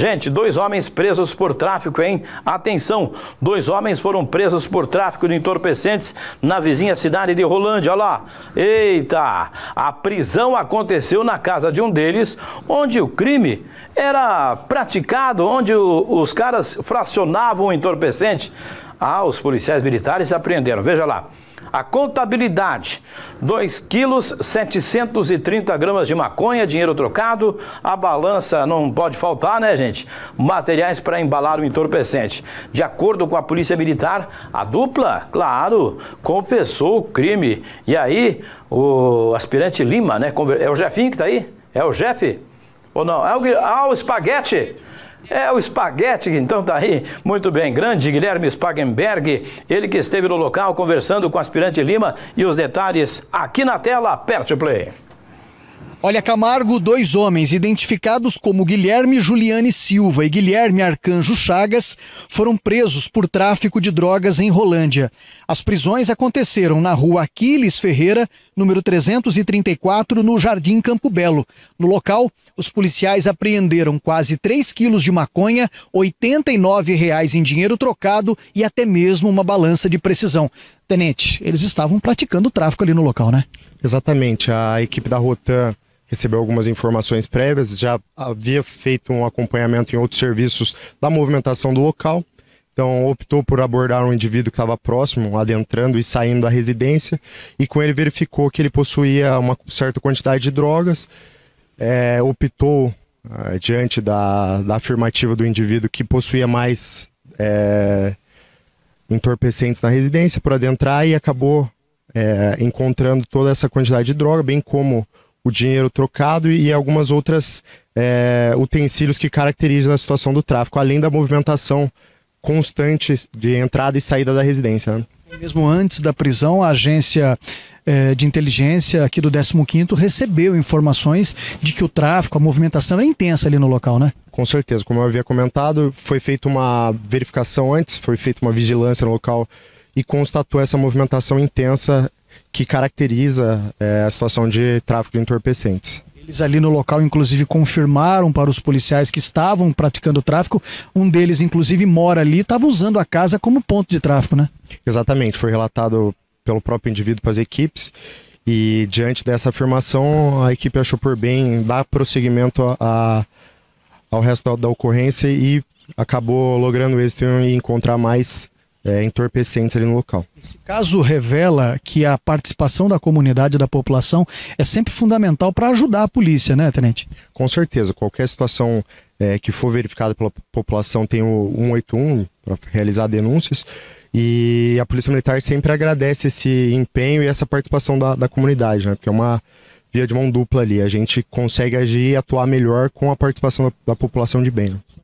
Gente, dois homens presos por tráfico, hein? Atenção, dois homens foram presos por tráfico de entorpecentes na vizinha cidade de Rolândia, olha lá. Eita! A prisão aconteceu na casa de um deles, onde o crime era praticado, onde o, os caras fracionavam o entorpecente. Ah, os policiais militares apreenderam, veja lá. A contabilidade: 2 quilos 730 gramas de maconha, dinheiro trocado. A balança não pode faltar, né, gente? Materiais para embalar o entorpecente. De acordo com a Polícia Militar, a dupla, claro, confessou o crime. E aí, o aspirante Lima, né? É o Jefinho que está aí? É o Jefe? Ou não? É o, ah, o espaguete! É o espaguete, então tá aí. Muito bem, grande Guilherme Spagenberg, ele que esteve no local conversando com o aspirante Lima e os detalhes aqui na tela, Perte Play. Olha, Camargo, dois homens identificados como Guilherme Juliane Silva e Guilherme Arcanjo Chagas foram presos por tráfico de drogas em Rolândia. As prisões aconteceram na rua Aquiles Ferreira, número 334, no Jardim Campo Belo. No local, os policiais apreenderam quase 3 quilos de maconha, R$ 89,00 em dinheiro trocado e até mesmo uma balança de precisão. Tenente, eles estavam praticando tráfico ali no local, né? Exatamente. A equipe da Rotan recebeu algumas informações prévias, já havia feito um acompanhamento em outros serviços da movimentação do local. Então, optou por abordar um indivíduo que estava próximo, adentrando e saindo da residência, e com ele verificou que ele possuía uma certa quantidade de drogas. É, optou, eh, diante da, da afirmativa do indivíduo que possuía mais é, entorpecentes na residência, por adentrar e acabou é, encontrando toda essa quantidade de droga, bem como o dinheiro trocado e algumas outras é, utensílios que caracterizam a situação do tráfico, além da movimentação constante de entrada e saída da residência. Né? Mesmo antes da prisão, a agência é, de inteligência aqui do 15º recebeu informações de que o tráfico, a movimentação era intensa ali no local, né? Com certeza, como eu havia comentado, foi feita uma verificação antes, foi feita uma vigilância no local e constatou essa movimentação intensa que caracteriza é, a situação de tráfico de entorpecentes. Eles ali no local, inclusive, confirmaram para os policiais que estavam praticando tráfico. Um deles, inclusive, mora ali, estava usando a casa como ponto de tráfico, né? Exatamente, foi relatado pelo próprio indivíduo para as equipes. E diante dessa afirmação, a equipe achou por bem dar prosseguimento a, ao resto da, da ocorrência e acabou logrando êxito em encontrar mais é, entorpecentes ali no local. Esse caso revela que a participação da comunidade da população é sempre fundamental para ajudar a polícia, né, Tenente? Com certeza. Qualquer situação é, que for verificada pela população tem o 181 para realizar denúncias. E a Polícia Militar sempre agradece esse empenho e essa participação da, da comunidade, né? Porque é uma via de mão dupla ali. A gente consegue agir e atuar melhor com a participação da, da população de bem. Né?